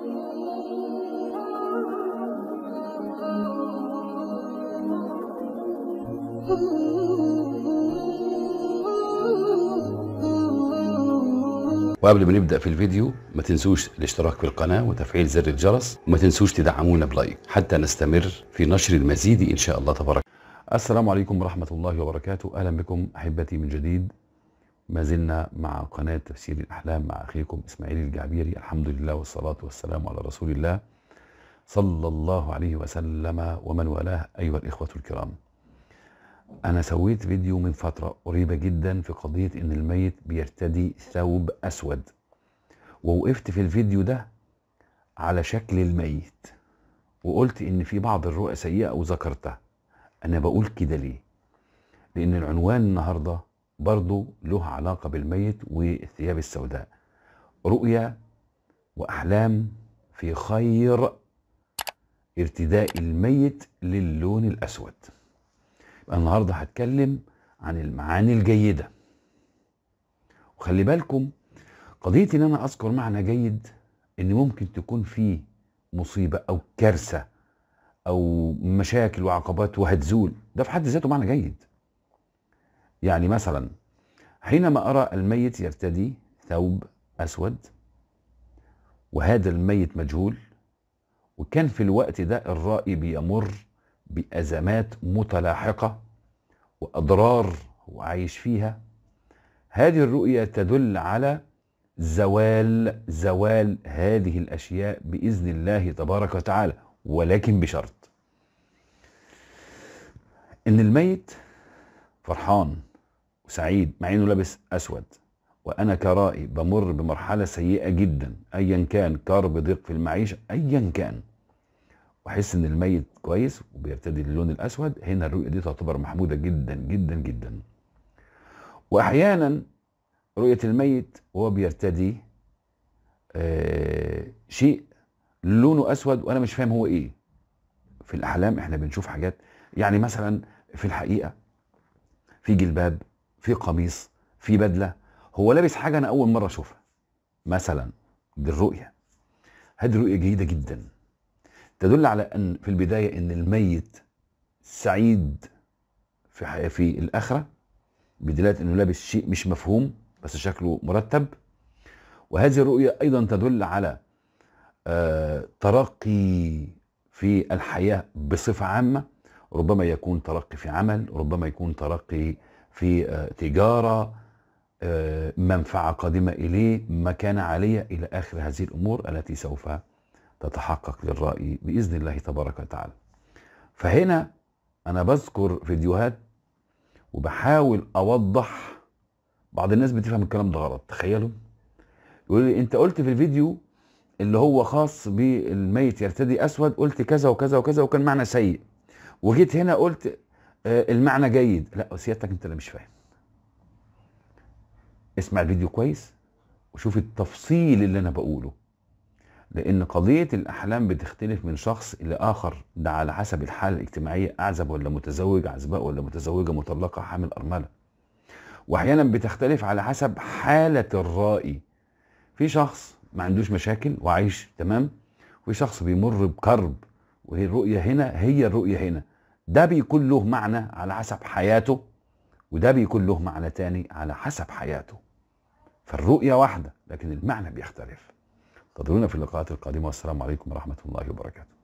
وقبل ما نبدا في الفيديو ما تنسوش الاشتراك في القناه وتفعيل زر الجرس وما تنسوش تدعمونا بلايك حتى نستمر في نشر المزيد ان شاء الله تبارك السلام عليكم ورحمه الله وبركاته اهلا بكم احبتي من جديد ما زلنا مع قناة تفسير الأحلام مع أخيكم إسماعيل الجعبيري الحمد لله والصلاة والسلام على رسول الله صلى الله عليه وسلم ومن والاه أيها الإخوة الكرام أنا سويت فيديو من فترة قريبة جدا في قضية إن الميت بيرتدي ثوب أسود ووقفت في الفيديو ده على شكل الميت وقلت إن في بعض الرؤى سيئة وذكرتها أنا بقول كده ليه؟ لأن العنوان النهارده برضو له علاقة بالميت والثياب السوداء رؤيا وأحلام في خير ارتداء الميت للون الأسود يبقى النهاردة هتكلم عن المعاني الجيدة وخلي بالكم قضية ان انا اذكر معنى جيد ان ممكن تكون فيه مصيبة او كارثة او مشاكل وعقبات وهتزول ده في حد ذاته معنى جيد يعني مثلا حينما أرى الميت يرتدي ثوب أسود وهذا الميت مجهول وكان في الوقت ده الرائي بيمر بأزمات متلاحقة وأضرار وعايش فيها هذه الرؤية تدل على زوال زوال هذه الأشياء بإذن الله تبارك وتعالى ولكن بشرط إن الميت فرحان سعيد مع انه لابس اسود وانا كرائي بمر بمرحله سيئه جدا ايا كان كرب ضيق في المعيشه ايا كان واحس ان الميت كويس وبيرتدي اللون الاسود هنا الرؤيه دي تعتبر محموده جدا جدا جدا واحيانا رؤيه الميت وهو بيرتدي آه شيء لونه اسود وانا مش فاهم هو ايه في الاحلام احنا بنشوف حاجات يعني مثلا في الحقيقه في جلباب في قميص في بدله هو لابس حاجه انا اول مره اشوفها مثلا دي الرؤيه هذه رؤيه جيده جدا تدل على ان في البدايه ان الميت سعيد في حياة في الاخره بدلاله انه لابس شيء مش مفهوم بس شكله مرتب وهذه الرؤيه ايضا تدل على آه، ترقي في الحياه بصفه عامه ربما يكون ترقي في عمل ربما يكون ترقي في آه، تجارة آه، منفعة قادمة إليه مكانة عالية إلى آخر هذه الأمور التي سوف تتحقق للرأي بإذن الله تبارك وتعالى فهنا أنا بذكر فيديوهات وبحاول أوضح بعض الناس بتفهم الكلام ده غلط تخيلوا يقول لي أنت قلت في الفيديو اللي هو خاص بالميت يرتدي أسود قلت كذا وكذا وكذا وكان معنى سيء وجيت هنا قلت آه، المعنى جيد لا سيادتك انت اللي مش فاهم اسمع الفيديو كويس وشوف التفصيل اللي انا بقوله لان قضيه الاحلام بتختلف من شخص الى اخر ده على حسب الحاله الاجتماعيه اعزب ولا متزوج عزباء ولا متزوجه مطلقه حامل ارمله واحيانا بتختلف على حسب حاله الرائي في شخص ما عندوش مشاكل وعايش تمام وفي شخص بيمر بكرب وهي الرؤيه هنا هي الرؤيه هنا ده بيكون له معنى على حسب حياته وده بيكون له معنى تاني على حسب حياته فالرؤية واحدة لكن المعنى بيختلف انتظرونا في اللقاءات القادمة والسلام عليكم ورحمة الله وبركاته